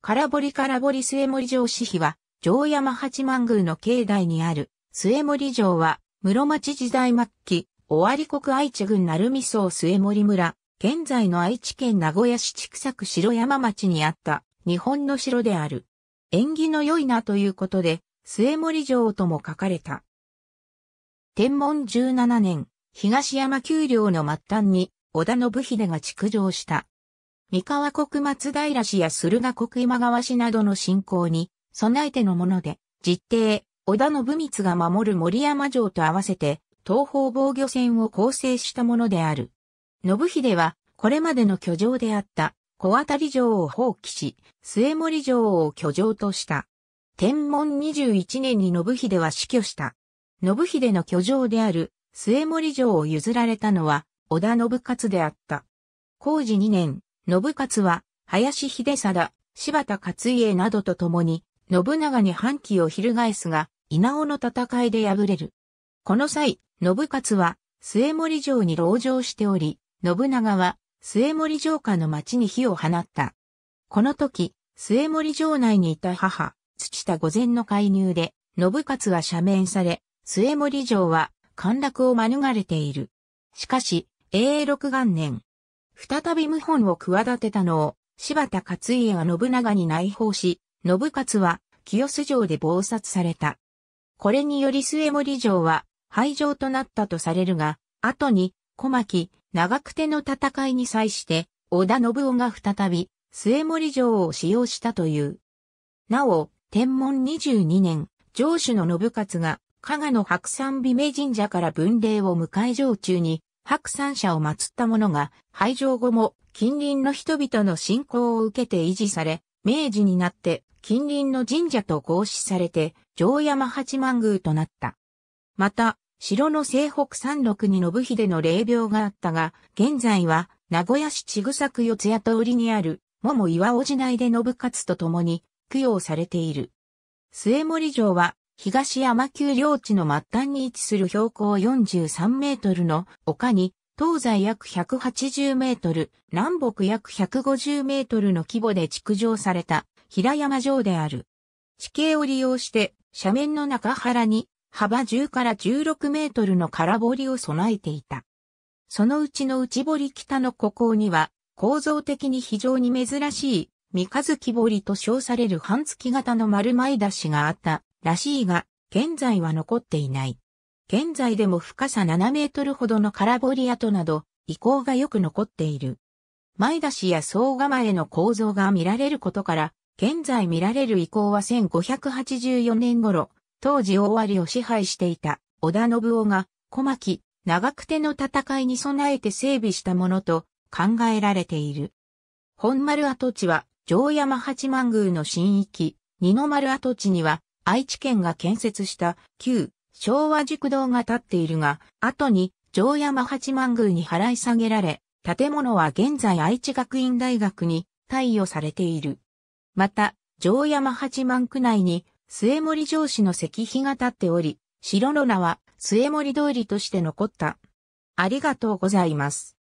空堀空堀末森城市碑は、城山八幡宮の境内にある、末森城は、室町時代末期、尾張国愛知郡鳴海荘末森村、現在の愛知県名古屋市千草区城山町にあった、日本の城である。縁起の良いなということで、末森城とも書かれた。天文17年、東山丘陵の末端に、織田信秀が築城した。三河国松平氏や駿河国今川氏などの信仰に備えてのもので、実定。織田信光が守る森山城と合わせて、東方防御線を構成したものである。信秀は、これまでの居城であった小渡城を放棄し、末森城を居城とした。天文21年に信秀は死去した。信秀の居城である末森城を譲られたのは、織田信勝であった。工事2年、信勝は、林秀貞、柴田勝家などと共に、信長に反旗を翻すが、稲尾の戦いで敗れる。この際、信勝は、末森城に籠城しており、信長は、末森城下の町に火を放った。この時、末森城内にいた母、土田御前の介入で、信勝は赦免され、末森城は陥落を免れている。しかし、永禄元年、再び謀反を企てたのを、柴田勝家は信長に内包し、信勝は清洲城で謀殺された。これにより末森城は廃城となったとされるが、後に小牧、長久手の戦いに際して、織田信夫が再び末森城を使用したという。なお、天文22年、城主の信勝が、加賀の白山美名神社から文霊を迎え城中に、白山社を祀ったものが、廃城後も近隣の人々の信仰を受けて維持され、明治になって近隣の神社と合祀されて、城山八幡宮となった。また、城の西北山麓に信秀の霊廟があったが、現在は名古屋市千草区四谷通りにある、桃岩尾寺内で信勝と共に供養されている。末森城は東山丘陵地の末端に位置する標高43メートルの丘に、東西約180メートル、南北約150メートルの規模で築城された平山城である。地形を利用して斜面の中原に幅10から16メートルの空堀を備えていた。そのうちの内堀北の孤高には構造的に非常に珍しい三日月堀と称される半月型の丸前出しがあったらしいが、現在は残っていない。現在でも深さ7メートルほどの空堀跡など、遺構がよく残っている。前出しや総構えの構造が見られることから、現在見られる遺構は1584年頃、当時大割を支配していた織田信夫が小牧、長久手の戦いに備えて整備したものと考えられている。本丸跡地は城山八幡宮の新域、二の丸跡地には愛知県が建設した旧昭和塾堂が建っているが、後に城山八幡宮に払い下げられ、建物は現在愛知学院大学に貸与されている。また、城山八幡区内に末森城市の石碑が建っており、城の名は末森通りとして残った。ありがとうございます。